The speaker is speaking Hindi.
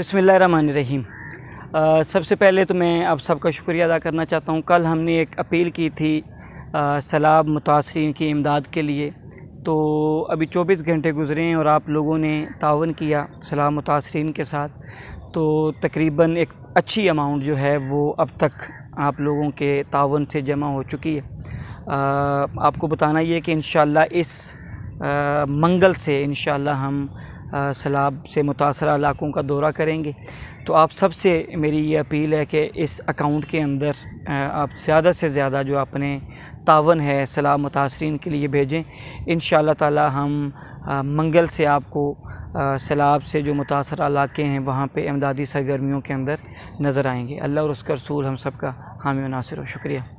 रहीम सबसे पहले तो मैं आप सबका शुक्रिया अदा करना चाहता हूँ कल हमने एक अपील की थी सैलाब मुतासरीन की इमदाद के लिए तो अभी 24 घंटे गुजरे हैं और आप लोगों ने तावन किया सैलाब मुतासरीन के साथ तो तकरीबन एक अच्छी अमाउंट जो है वो अब तक आप लोगों के तावन से जमा हो चुकी है आ, आपको बताना ये कि इन इस आ, मंगल से इन हम सैलाब से मुतासर इलाकों का दौरा करेंगे तो आप सबसे मेरी ये अपील है कि इस अकाउंट के अंदर आप ज़्यादा से ज़्यादा जो अपने तावन है सैलाब मुतासरीन के लिए भेजें इन ताला हम मंगल से आपको सैलाब से जो मुतासर इलाके हैं वहाँ पे इमदादी सरगर्मियों के अंदर नज़र आएंगे अल्लाह और उसका रसूल हम सब का हामी नासिर हो शुक्रिया